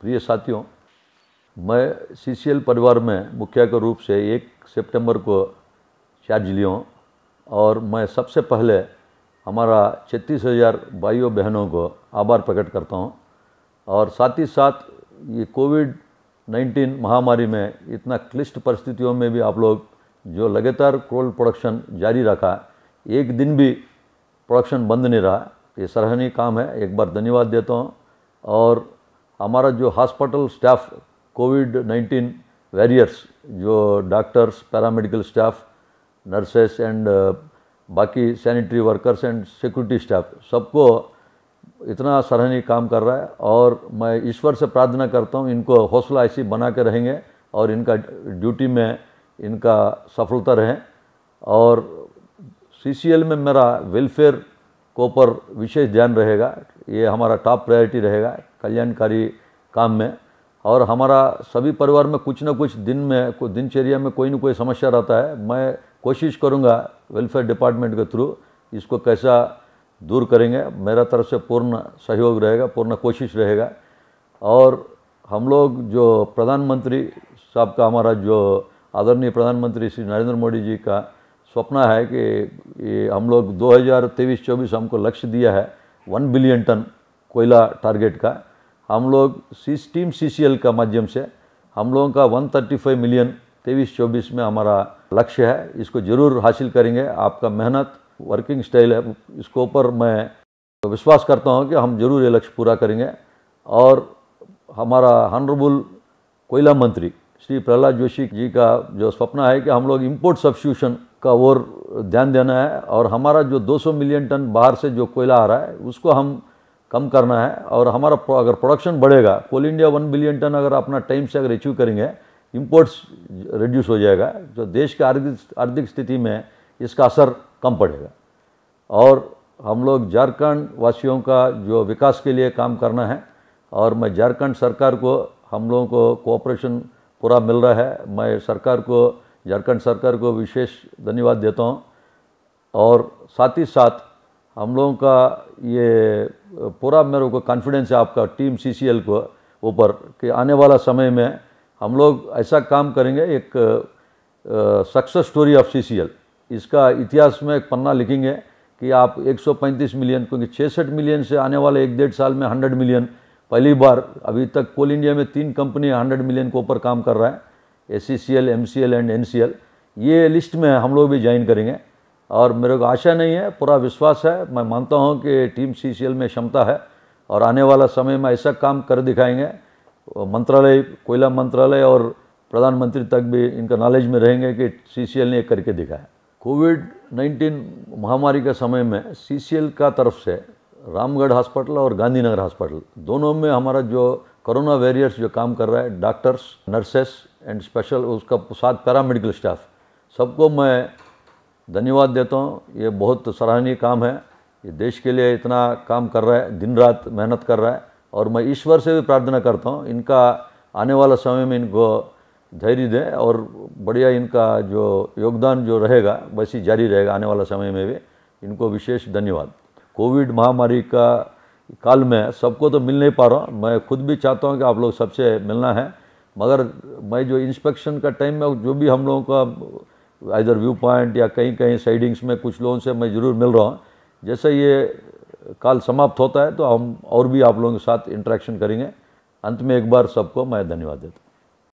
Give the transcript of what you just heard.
प्रिय साथियों मैं सीसीएल परिवार में मुखिया के रूप से एक सितंबर को चार्ज लियो और मैं सबसे पहले हमारा छत्तीस हज़ार भाइयों बहनों को आभार प्रकट करता हूँ और साथ ही साथ ये कोविड 19 महामारी में इतना क्लिष्ट परिस्थितियों में भी आप लोग जो लगातार कोल प्रोडक्शन जारी रखा एक दिन भी प्रोडक्शन बंद नहीं रहा ये सराहनीय काम है एक बार धन्यवाद देता हूँ और हमारा जो हॉस्पिटल स्टाफ कोविड 19 वैरियर्स जो doctors paramedical staff nurses and बाकी sanitary workers and security staff सबको इतना सराहनीय काम कर रहा है और मैं ईश्वर से प्रार्थना करता हूँ इनको हौसला ऐसी बना के रहेंगे और इनका ड्यूटी में इनका सफलता रहे और सी में मेरा वेलफेयर को पर विशेष ध्यान रहेगा ये हमारा टॉप प्रायोरिटी रहेगा कल्याणकारी काम में और हमारा सभी परिवार में कुछ ना कुछ दिन में दिनचर्या में कोई ना कोई समस्या रहता है मैं कोशिश करूँगा वेलफेयर डिपार्टमेंट के थ्रू इसको कैसा दूर करेंगे मेरा तरफ से पूर्ण सहयोग रहेगा पूर्ण कोशिश रहेगा और हम लोग जो प्रधानमंत्री साहब का हमारा जो आदरणीय प्रधानमंत्री श्री नरेंद्र मोदी जी का सपना है कि हम लोग दो हज़ार हमको लक्ष्य दिया है वन बिलियन टन कोयला टारगेट का हम लोग सी स्टीम सी का माध्यम से हम लोगों का 135 मिलियन तेईस चौबीस में हमारा लक्ष्य है इसको ज़रूर हासिल करेंगे आपका मेहनत वर्किंग स्टाइल है इसके ऊपर मैं विश्वास करता हूँ कि हम जरूर ये लक्ष्य पूरा करेंगे और हमारा हॉनरेबुल कोयला मंत्री श्री प्रहलाद जोशी जी का जो सपना है कि हम लोग इम्पोर्ट सब्सिट्यूशन का ओर ध्यान देना है और हमारा जो 200 मिलियन टन बाहर से जो कोयला आ रहा है उसको हम कम करना है और हमारा अगर प्रोडक्शन बढ़ेगा Coal India one billion tonne अगर अपना टाइम से अगर अचीव करेंगे इम्पोर्ट्स रिड्यूस हो जाएगा जो तो देश के आर्थिक आर्थिक स्थिति में इसका असर कम पड़ेगा और हम लोग झारखंड वासियों का जो विकास के लिए काम करना है और मैं झारखंड सरकार को हम लोगों को कोऑपरेशन पूरा मिल रहा है मैं सरकार को झारखंड सरकार को विशेष धन्यवाद देता हूँ और साथ ही साथ हम लोगों का ये पूरा मेरे को कॉन्फिडेंस है आपका टीम सीसीएल को ऊपर कि आने वाला समय में हम लोग ऐसा काम करेंगे एक सक्सेस स्टोरी ऑफ सीसीएल इसका इतिहास में एक पन्ना लिखेंगे कि आप 135 मिलियन क्योंकि छसठ मिलियन से आने वाले एक डेढ़ साल में 100 मिलियन पहली बार अभी तक कोल इंडिया में तीन कंपनी 100 मिलियन के ऊपर काम कर रहा है S C C L M C L and N C L ये लिस्ट में हम लोग भी ज्वाइन करेंगे और मेरे को आशा नहीं है पूरा विश्वास है मैं मानता हूँ कि टीम सी सी एल में क्षमता है और आने वाला समय में ऐसा काम कर दिखाएंगे मंत्रालय कोयला मंत्रालय और प्रधानमंत्री तक भी इनका नॉलेज में रहेंगे कि सी सी एल ने करके दिखाया कोविड 19 महामारी के समय में सी सी एल का तरफ से रामगढ़ हॉस्पिटल और गांधीनगर हॉस्पिटल दोनों में हमारा जो कोरोना वेरियर्स जो काम कर रहा है डॉक्टर्स नर्सेस एंड स्पेशल उसका साथ पैरामेडिकल स्टाफ सबको मैं धन्यवाद देता हूँ ये बहुत सराहनीय काम है ये देश के लिए इतना काम कर रहा है दिन रात मेहनत कर रहा है और मैं ईश्वर से भी प्रार्थना करता हूँ इनका आने वाला समय में इनको धैर्य दें और बढ़िया इनका जो योगदान जो रहेगा वैसे जारी रहेगा आने वाला समय में भी इनको विशेष धन्यवाद कोविड महामारी का काल में सबको तो मिल नहीं पा रहा मैं खुद भी चाहता हूँ कि आप लोग सबसे मिलना है मगर मैं जो इंस्पेक्शन का टाइम में जो भी हम लोगों का इधर व्यू पॉइंट या कहीं कहीं साइडिंग्स में कुछ लोगों से मैं ज़रूर मिल रहा हूँ जैसे ये काल समाप्त होता है तो हम और भी आप लोगों के साथ इंटरेक्शन करेंगे अंत में एक बार सबको मैं धन्यवाद देता हूँ